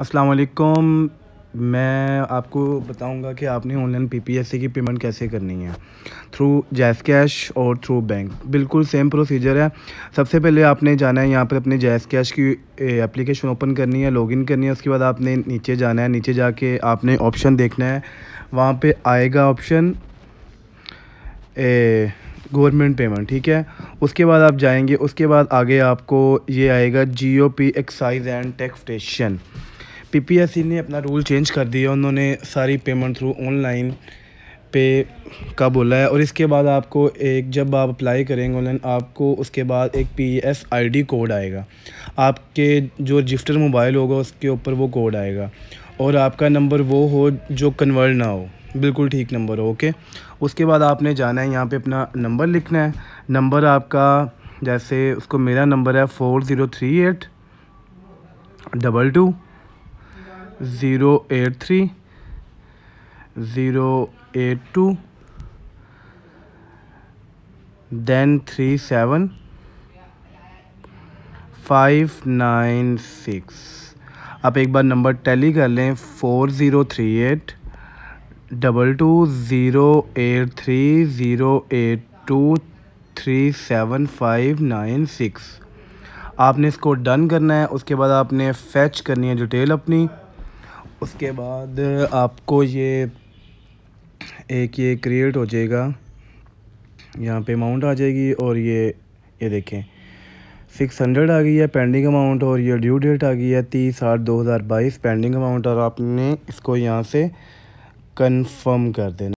अस्सलाम वालेकुम मैं आपको बताऊंगा कि आपने ऑनलाइन पीपीएससी की पेमेंट कैसे करनी है थ्रू जैस कैश और थ्रू बैंक बिल्कुल सेम प्रोसीजर है सबसे पहले आपने जाना है यहाँ पर अपने जैस कैश की एप्लीकेशन ओपन करनी है लॉगिन करनी है उसके बाद आपने नीचे जाना है नीचे जाके आपने ऑप्शन देखना है वहाँ पर आएगा ऑप्शन गवर्नमेंट पेमेंट ठीक है उसके बाद आप जाएंगे उसके बाद आगे आपको ये आएगा G O P excise and taxation PPSC ने अपना रूल चेंज कर दिया उन्होंने सारी पेमेंट थ्रू ऑनलाइन पे का बोला है और इसके बाद आपको एक जब आप अप्लाई करेंगे ऑनलाइन आपको उसके बाद एक P S I D code आएगा आपके जो रजिस्टर मोबाइल होगा उसके ऊपर वो कोड आएगा और आपका नंबर वो हो जो कन्वर्ट ना हो बिल्कुल ठीक नंबर हो ओके उसके बाद आपने जाना है यहाँ पे अपना नंबर लिखना है नंबर आपका जैसे उसको मेरा नंबर है four zero three eight double two zero eight three zero eight two then three seven five nine six आप एक बार नंबर टैली कर लें four zero three eight double two zero eight three zero eight two three seven five nine six आपने इसको done करना है उसके बाद आपने फैच करनी है डिटेल अपनी उसके बाद आपको ये एक ये क्रिएट हो जाएगा यहाँ पे अमाउंट आ जाएगी और ये ये देखें सिक्स हंड्रेड आ गई है पेंडिंग अमाउंट और ये ड्यू डेट आ गई है तीस आठ दो हज़ार बाईस पेंडिंग अमाउंट और आपने इसको यहाँ से कंफर्म कर देना